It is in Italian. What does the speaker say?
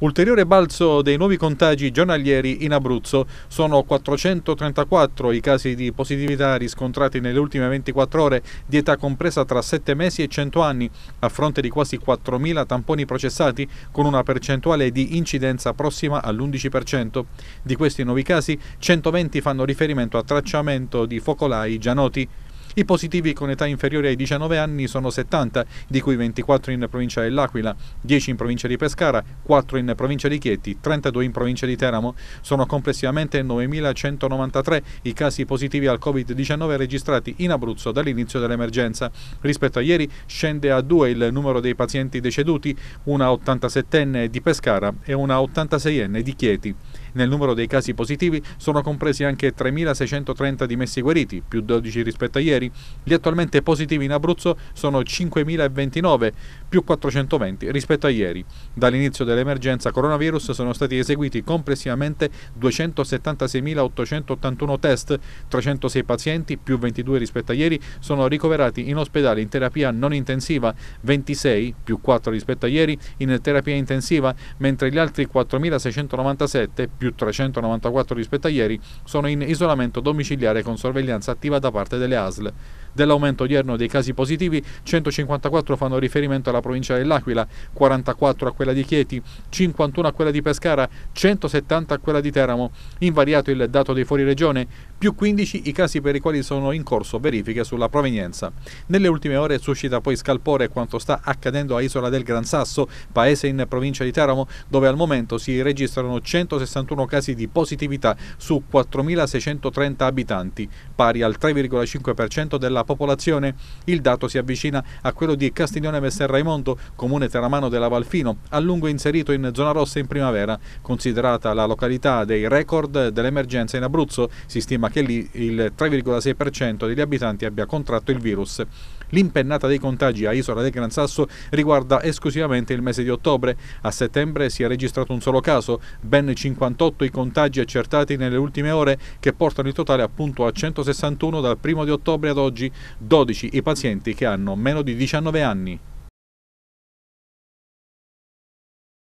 Ulteriore balzo dei nuovi contagi giornalieri in Abruzzo. Sono 434 i casi di positività riscontrati nelle ultime 24 ore, di età compresa tra 7 mesi e 100 anni, a fronte di quasi 4.000 tamponi processati, con una percentuale di incidenza prossima all'11%. Di questi nuovi casi, 120 fanno riferimento a tracciamento di focolai già noti. I positivi con età inferiore ai 19 anni sono 70, di cui 24 in provincia dell'Aquila, 10 in provincia di Pescara, 4 in provincia di Chieti, 32 in provincia di Teramo. Sono complessivamente 9.193 i casi positivi al Covid-19 registrati in Abruzzo dall'inizio dell'emergenza. Rispetto a ieri scende a 2 il numero dei pazienti deceduti, una 87enne di Pescara e una 86enne di Chieti. Nel numero dei casi positivi sono compresi anche 3.630 dimessi guariti, più 12 rispetto a ieri. Gli attualmente positivi in Abruzzo sono 5.029, più 420 rispetto a ieri. Dall'inizio dell'emergenza coronavirus sono stati eseguiti complessivamente 276.881 test, 306 pazienti, più 22 rispetto a ieri, sono ricoverati in ospedale in terapia non intensiva, 26 più 4 rispetto a ieri in terapia intensiva, mentre gli altri 4.697 più 394 rispetto a ieri sono in isolamento domiciliare con sorveglianza attiva da parte delle ASL dell'aumento odierno dei casi positivi, 154 fanno riferimento alla provincia dell'Aquila, 44 a quella di Chieti, 51 a quella di Pescara, 170 a quella di Teramo. Invariato il dato dei fuori regione, più 15 i casi per i quali sono in corso verifiche sulla provenienza. Nelle ultime ore suscita poi scalpore quanto sta accadendo a Isola del Gran Sasso, paese in provincia di Teramo, dove al momento si registrano 161 casi di positività su 4.630 abitanti, pari al 3,5% della della popolazione. Il dato si avvicina a quello di Castiglione Vesserraimondo, comune teramano della Valfino, a lungo inserito in zona rossa in primavera. Considerata la località dei record dell'emergenza in Abruzzo, si stima che lì il 3,6% degli abitanti abbia contratto il virus. L'impennata dei contagi a Isola del Gran Sasso riguarda esclusivamente il mese di ottobre. A settembre si è registrato un solo caso, ben 58 i contagi accertati nelle ultime ore che portano il totale appunto a 161 dal 1 di ottobre ad oggi, 12 i pazienti che hanno meno di 19 anni.